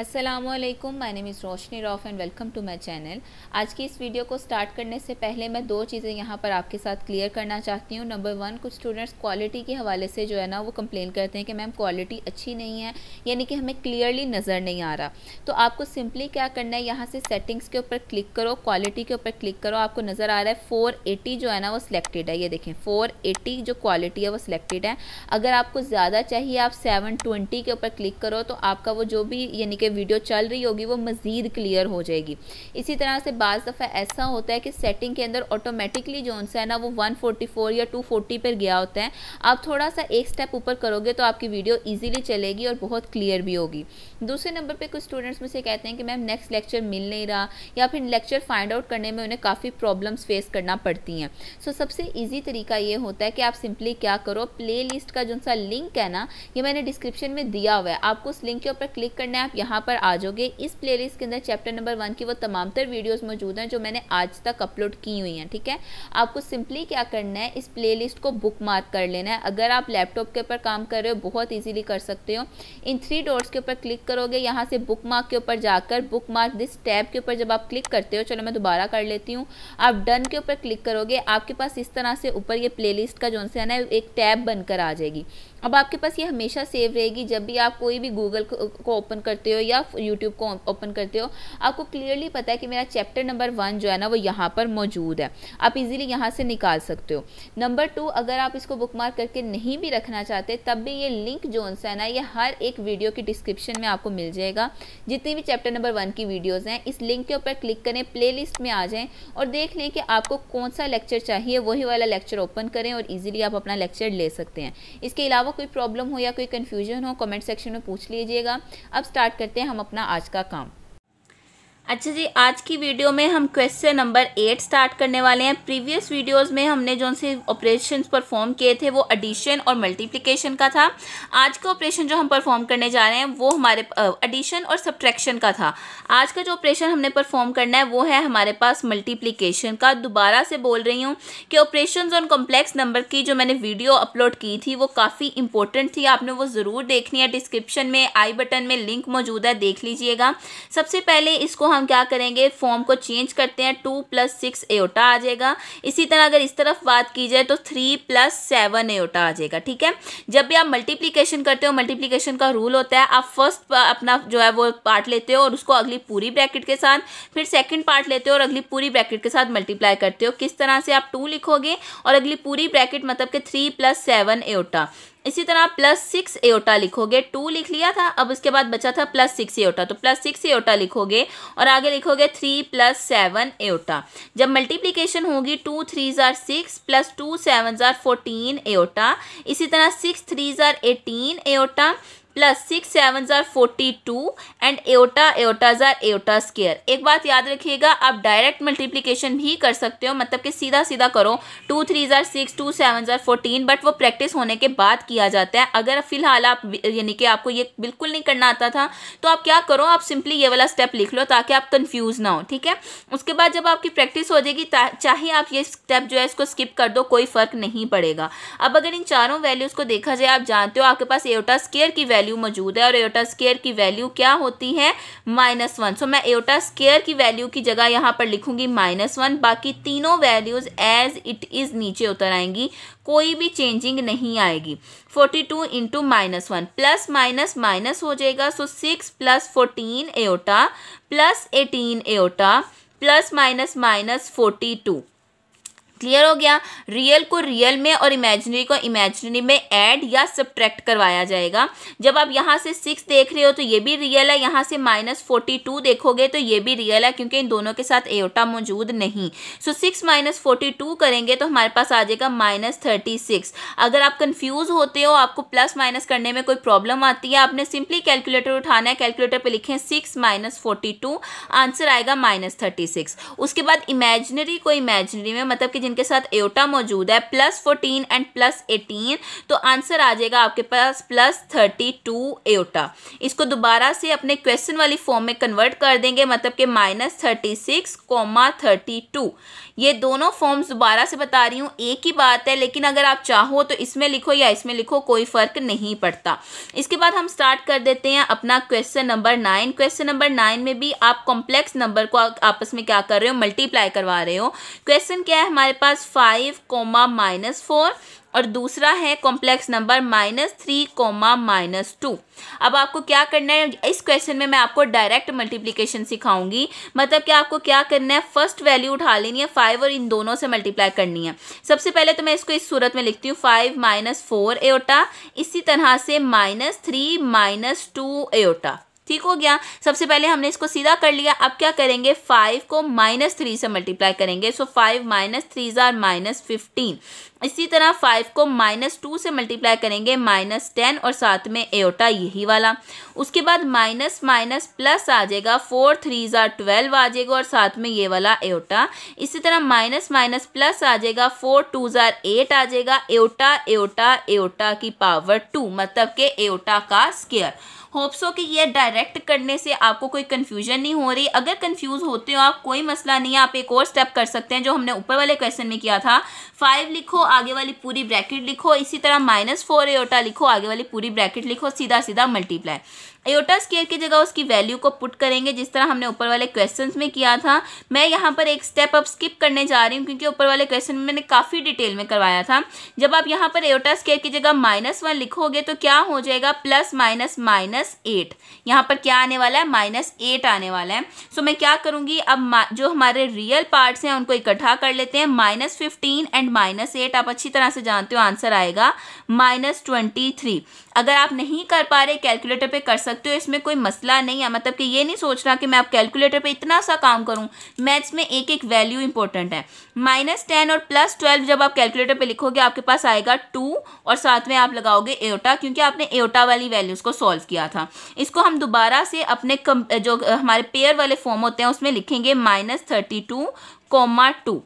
Aslam my name is Roshni Rauf and welcome to my channel आज की इस वीडियो को स्टार्ट करने से पहले मैं दो चीज़ें यहाँ पर आपके साथ क्लियर करना चाहती हूँ नंबर वन कुछ स्टूडेंट्स क्वालिटी के हवाले से जो है ना वो कंप्लेन करते हैं कि मैम क्वालिटी अच्छी नहीं है यानी कि हमें क्लियरली नज़र नहीं आ रहा तो आपको सिंपली क्या करना है यहाँ से सेटिंग्स के ऊपर क्लिक करो क्वालिटी के ऊपर क्लिक करो आपको नज़र आ रहा है फ़ोर जो है ना वो सिलेक्टेड है ये देखें फ़ोर जो क्वालिटी है वो सिलेक्टेड है अगर आपको ज़्यादा चाहिए आप सेवन के ऊपर क्लिक करो तो आपका वो जो भी यानी कि वीडियो चल रही होगी वो मज़ीद क्लियर हो जाएगी इसी तरह से बज़ दफ़ा ऐसा होता है कि सेटिंग के अंदर ऑटोमेटिकली जो है ना वो 144 या 240 पर गया होता है आप थोड़ा सा एक स्टेप ऊपर करोगे तो आपकी वीडियो ईजिली चलेगी और बहुत क्लियर भी होगी दूसरे नंबर पर कुछ स्टूडेंट्स मुझसे कहते हैं कि मैम नेक्स्ट लेक्चर मिल नहीं रहा या फिर लेक्चर फाइंड आउट करने में उन्हें काफ़ी प्रॉब्लम्स फेस करना पड़ती हैं सो so, सबसे ईजी तरीका ये होता है कि आप सिंपली क्या करो प्ले लिस्ट का जो सा लिंक है ना ये मैंने डिस्क्रिप्शन में दिया हुआ है आपको उस लिंक के ऊपर क्लिक करना है आप यहाँ यहाँ पर आ जाओगे इस प्लेलिस्ट के अंदर चैप्टर नंबर वन की वो तमाम तर वीडियोज़ मौजूद हैं जो मैंने आज तक अपलोड की हुई हैं ठीक है आपको सिंपली क्या करना है इस प्लेलिस्ट को बुक मार्क कर लेना है अगर आप लैपटॉप के ऊपर काम कर रहे हो बहुत ईजिली कर सकते हो इन थ्री डोर्स के ऊपर क्लिक करोगे यहाँ से बुक मार्क के ऊपर जाकर बुक मार्क दिस टैब के ऊपर जब आप क्लिक करते हो चलो मैं दोबारा कर लेती हूँ आप डन के ऊपर क्लिक करोगे आपके पास इस तरह से ऊपर ये प्लेलिस्ट का जो है ना एक टैब बनकर आ जाएगी अब आपके पास ये हमेशा सेव रहेगी जब भी आप कोई भी गूगल को ओपन करते हो आप यूट्यूब को ओपन करते हो आपको क्लियरली पता है कि मेरा चैप्टर नंबर वन जो है ना वो यहाँ पर मौजूद है आप इजीली यहाँ से निकाल सकते हो नंबर टू अगर आप इसको बुक करके नहीं भी रखना चाहते तब भी ये लिंक जो है ना ये हर एक वीडियो की डिस्क्रिप्शन में आपको मिल जाएगा जितनी भी चैप्टर नंबर वन की वीडियोज़ हैं इस लिंक के ऊपर क्लिक करें प्ले में आ जाएँ और देख लें कि आपको कौन सा लेक्चर चाहिए वही वाला लेक्चर ओपन करें और ईजिली आप अपना लेक्चर ले सकते हैं इसके अलावा कोई प्रॉब्लम हो या कोई कन्फ्यूजन हो कमेंट सेक्शन में पूछ लीजिएगा अब स्टार्ट करते करते हैं हम अपना आज का काम अच्छा जी आज की वीडियो में हम क्वेश्चन नंबर एट स्टार्ट करने वाले हैं प्रीवियस वीडियोस में हमने जो से ऑपरेशन परफॉर्म किए थे वो एडिशन और मल्टीप्लिकेशन का था आज का ऑपरेशन जो हम परफॉर्म करने जा रहे हैं वो हमारे एडिशन और सब्ट्रैक्शन का था आज का जो ऑपरेशन हमने परफॉर्म करना है वो है हमारे पास मल्टीप्लीकेशन का दोबारा से बोल रही हूँ कि ऑपरेशन ऑन कॉम्प्लेक्स नंबर की जो मैंने वीडियो अपलोड की थी वो काफ़ी इंपॉर्टेंट थी आपने वो ज़रूर देखनी है डिस्क्रिप्शन में आई बटन में लिंक मौजूद है देख लीजिएगा सबसे पहले इसको हम हम क्या करेंगे फॉर्म को चेंज करते हैं टू प्लस सिक्स एओटा आ जाएगा इसी तरह अगर इस तरफ बात की जाए तो थ्री प्लस सेवन एओटा आ जाएगा ठीक है जब भी आप मल्टीप्लीकेशन करते हो मल्टीप्लीकेशन का रूल होता है आप फर्स्ट अपना जो है वो पार्ट लेते हो और उसको अगली पूरी ब्रैकेट के साथ फिर सेकेंड पार्ट लेते हो और अगली पूरी ब्रैकेट के साथ मल्टीप्लाई करते हो किस तरह से आप टू लिखोगे और अगली पूरी ब्रैकेट मतलब कि थ्री प्लस सेवन एओटा इसी तरह प्लस सिक्स एओटा लिखोगे टू लिख लिया था अब उसके बाद बचा था प्लस सिक्स एओटा तो प्लस सिक्स एओटा लिखोगे और आगे लिखोगे थ्री प्लस सेवन एओटा जब मल्टीप्लीकेशन होगी टू थ्री ज़ार सिक्स प्लस टू सेवन ज़ार फोर्टीन एओटा इसी तरह सिक्स थ्री ज़ार eighteen iota plus six seven ज़ार forty two and iota iota ज़ार एओटा स्केयर एक बात याद रखिएगा आप डायरेक्ट मल्टीप्लीकेशन भी कर सकते हो मतलब कि सीधा सीधा करो टू थ्री ज़ार सिक्स टू सेवन ज़ार फोर्टीन बट वो प्रैक्टिस होने के बाद किया जाता है अगर फ़िलहाल आप यानी कि आपको ये बिल्कुल नहीं करना आता था तो आप क्या करो आप सिंपली ये वाला स्टेप लिख लो ताकि आप कन्फ्यूज़ ना हो ठीक है उसके बाद जब आपकी प्रैक्टिस हो जाएगी चाहे आप ये स्टेप जो है इसको स्किप कर दो कोई फ़र्क नहीं पड़ेगा अब अगर इन चारों वैल्यूज़ को देखा जाए आप जानते हो आपके पास एओटा स्केयर की वैल्यू वैल्यू मौजूद है और एयोटा स्केयर की वैल्यू क्या होती है माइनस वन सो मैं एयोटा स्केयर की वैल्यू की जगह यहाँ पर लिखूंगी माइनस वन बाकी तीनों वैल्यूज एज इट इज़ नीचे उतर आएंगी कोई भी चेंजिंग नहीं आएगी forty two into minus one plus minus minus हो जाएगा so six plus fourteen iota plus eighteen iota plus minus minus forty two clear हो गया रियल को रियल में और इमेजिनरी को इमेजिनरी में ऐड या सब्ट्रैक्ट करवाया जाएगा जब आप यहाँ से सिक्स देख रहे हो तो ये भी रियल है यहाँ से माइनस फोर्टी टू देखोगे तो ये भी रियल है क्योंकि इन दोनों के साथ एओटा मौजूद नहीं so six minus forty two करेंगे तो हमारे पास आ जाएगा माइनस थर्टी सिक्स अगर आप कन्फ्यूज़ होते हो आपको प्लस माइनस करने में कोई प्रॉब्लम आती है आपने सिंपली कैलकुलेटर उठाना है कैलकुलेटर पर लिखें six minus forty two answer आएगा माइनस थर्टी सिक्स उसके बाद इमेजनरी को इमेजनरी में मतलब कि जिनके साथ एटा मौजूद है plus fourteen and plus eighteen तो आंसर आ जाएगा आपके पास प्लस थर्टी टू एटा इसको दोबारा से अपने क्वेश्चन वाली फॉर्म में कन्वर्ट कर देंगे मतलब कि minus thirty six comma thirty two ये दोनों फॉर्म्स दोबारा से बता रही हूँ एक ही बात है लेकिन अगर आप चाहो तो इसमें लिखो या इसमें लिखो कोई फ़र्क नहीं पड़ता इसके बाद हम स्टार्ट कर देते हैं अपना question number nine question number nine में भी आप कॉम्प्लेक्स नंबर को आपस में क्या कर रहे हो मल्टीप्लाई करवा रहे हो क्वेश्चन क्या है हमारे पास फाइव कोमा माइनस फोर और दूसरा है complex number minus three comma minus two अब आपको क्या करना है इस क्वेश्चन में मैं आपको डायरेक्ट मल्टीप्लिकेशन सिखाऊंगी मतलब कि आपको क्या करना है फर्स्ट वैल्यू उठा लेनी है फाइव और इन दोनों से मल्टीप्लाई करनी है सबसे पहले तो मैं इसको इस सूरत में लिखती हूँ फाइव माइनस फोर एओटा इसी तरह से minus three minus two iota ठीक हो गया सबसे पहले हमने इसको सीधा कर लिया अब क्या करेंगे फाइव को माइनस थ्री से मल्टीप्लाई करेंगे सो फाइव माइनस थ्री ज़ार माइनस फिफ्टीन इसी तरह फाइव को माइनस टू से मल्टीप्लाई करेंगे माइनस टेन और साथ में एटा यही वाला उसके बाद माइनस माइनस प्लस आ जाएगा फोर थ्री ज़ार ट्वेल्व आ जाएगा और साथ में ये वाला एटा इसी तरह माइनस माइनस प्लस आ जाएगा फोर टू ज़ार एट आ जाएगा एटा एटा एटा की पावर टू मतलब के एटा का स्केयर होप्सो कि ये डायरेक्ट करने से आपको कोई कन्फ्यूजन नहीं हो रही अगर कन्फ्यूज़ होते हो आप कोई मसला नहीं है आप एक और स्टेप कर सकते हैं जो हमने ऊपर वाले क्वेश्चन में किया था फाइव लिखो आगे वाली पूरी ब्रैकेट लिखो इसी तरह माइनस फोर एटा लिखो आगे वाली पूरी ब्रैकेट लिखो सीधा सीधा मल्टीप्लाई एयोटा स्केयर की जगह उसकी वैल्यू को पुट करेंगे जिस तरह हमने ऊपर वाले क्वेश्चंस में किया था मैं यहाँ पर एक स्टेप अब स्किप करने जा रही हूँ क्योंकि ऊपर वाले क्वेश्चन में मैंने काफ़ी डिटेल में करवाया था जब आप यहाँ पर एयोटा स्केयर की जगह माइनस वन लिखोगे तो क्या हो जाएगा प्लस माइनस माइनस एट यहाँ पर क्या आने वाला है माइनस एट आने वाला है सो मैं क्या करूँगी अब जो हमारे रियल पार्ट्स हैं उनको इकट्ठा कर लेते हैं minus fifteen and minus eight आप अच्छी तरह से जानते हो आंसर आएगा माइनस ट्वेंटी थ्री अगर आप नहीं कर पा रहे कैलकुलेटर पर कर सकते सकते हो इसमें कोई मसला नहीं है मतलब कि ये नहीं सोच रहा कि मैं आप कैलकुलेटर पे इतना सा काम करूं मैथ्स में एक एक वैल्यू इंपॉर्टेंट है माइनस टेन और प्लस ट्वेल्व जब आप कैलकुलेटर पे लिखोगे आपके पास आएगा टू और साथ में आप लगाओगे एटा क्योंकि आपने एटा वाली वैल्यूज़ को सॉल्व किया था इसको हम दोबारा से अपने जो हमारे पेयर वाले फॉर्म होते हैं उसमें लिखेंगे minus thirty two comma two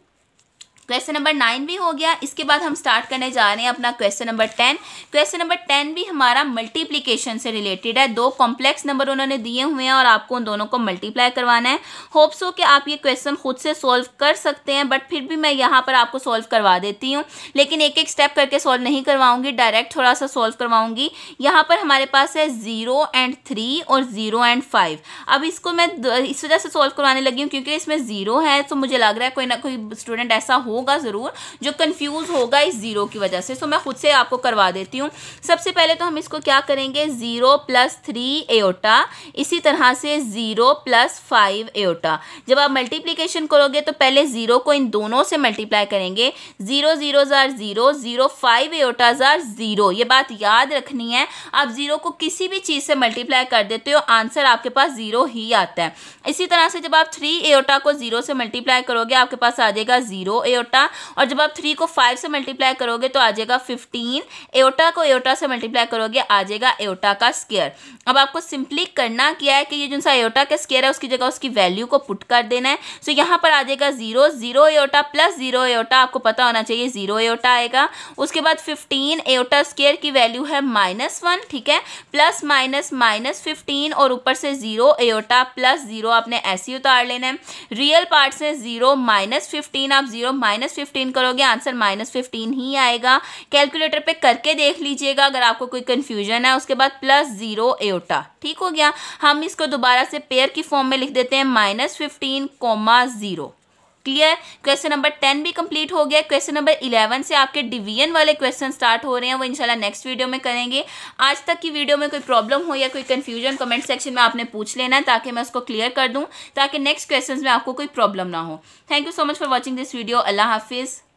question number nine भी हो गया इसके बाद हम स्टार्ट करने जा रहे हैं अपना question number ten question number ten भी हमारा मल्टीप्लीकेशन से रिलेटेड है दो कॉम्प्लेक्स नंबर उन्होंने दिए हुए हैं और आपको उन दोनों को मल्टीप्लाई करवाना है होप्स हो कि आप ये क्वेश्चन खुद से सॉल्व कर सकते हैं बट फिर भी मैं यहाँ पर आपको सॉल्व करवा देती हूँ लेकिन एक एक स्टेप करके सॉल्व नहीं करवाऊंगी डायरेक्ट थोड़ा सा सॉल्व करवाऊंगी यहाँ पर हमारे पास है ज़ीरो एंड थ्री और ज़ीरो एंड फाइव अब इसको मैं इस वजह से सॉल्व करवाने लगी हूँ क्योंकि इसमें ज़ीरो है तो मुझे लग रहा है कोई ना कोई स्टूडेंट ऐसा हो होगा ज़रूर जो कन्फ्यूज़ होगा इस ज़ीरो की वजह से सो मैं ख़ुद से आपको करवा देती हूँ सबसे पहले तो हम इसको क्या करेंगे ज़ीरो प्लस थ्री एटा इसी तरह से ज़ीरो प्लस फाइव एटा जब आप मल्टीप्लीकेशन करोगे तो पहले ज़ीरो को इन दोनों से मल्टीप्लाई करेंगे ज़ीरो ज़ीरो ज़ार ज़ीरो ज़ीरो फाइव एटा ज़ार ज़ीरो ये बात याद रखनी है आप ज़ीरो को किसी भी चीज़ से मल्टीप्लाई कर देते हो आंसर आपके पास ज़ीरो ही आता है इसी तरह से जब आप थ्री एटा को ज़ीरो से मल्टीप्लाई करोगे आपके पास आ जाएगा ज़ीरो एओटा और जब आप थ्री को फाइव से मल्टीप्लाई करोगे तो आ जाएगा फिफ्टीन एओटा को एओटा से मल्टीप्लाई करोगे आ जाएगा एओटा का स्केयर अब आपको सिंपली करना क्या है कि ये जो सा एओटा का स्केयर है उसकी जगह उसकी वैल्यू को पुट कर देना है सो so, यहाँ पर आ जाएगा zero zero iota plus zero iota आपको पता होना चाहिए जीरो एओटा आएगा उसके बाद फिफ्टीन एओटा स्केयर की वैल्यू है माइनस वन ठीक है प्लस माइनस माइनस फिफ्टीन और ऊपर से जीरो एओटा प्लस जीरो आपने ऐसे ही उतार लेना है रियल पार्ट से जीरो माइनस फिफ्टीन आप जीरो माइनस माइनस फिफ्टीन करोगे आंसर माइनस फिफ्टीन ही आएगा कैलकुलेटर पे करके देख लीजिएगा अगर आपको कोई कंफ्यूजन है उसके बाद प्लस ज़ीरो एटा ठीक हो गया हम इसको दोबारा से पेयर की फॉर्म में लिख देते हैं minus fifteen comma zero clear question number ten भी कंप्लीट हो गया क्वेश्चन नंबर इलेवन से आपके डिवीजन वाले क्वेश्चन स्टार्ट हो रहे हैं वो इंशाल्लाह नेक्स्ट वीडियो में करेंगे आज तक की वीडियो में कोई प्रॉब्लम हो या कोई कंफ्यूजन कमेंट सेक्शन में आपने पूछ लेना ताकि मैं उसको क्लियर कर दूँ ताकि नेक्स्ट क्वेश्चन में आपको कोई प्रॉब्लम ना हो thank you so much for watching this video अल्लाह हाफिज़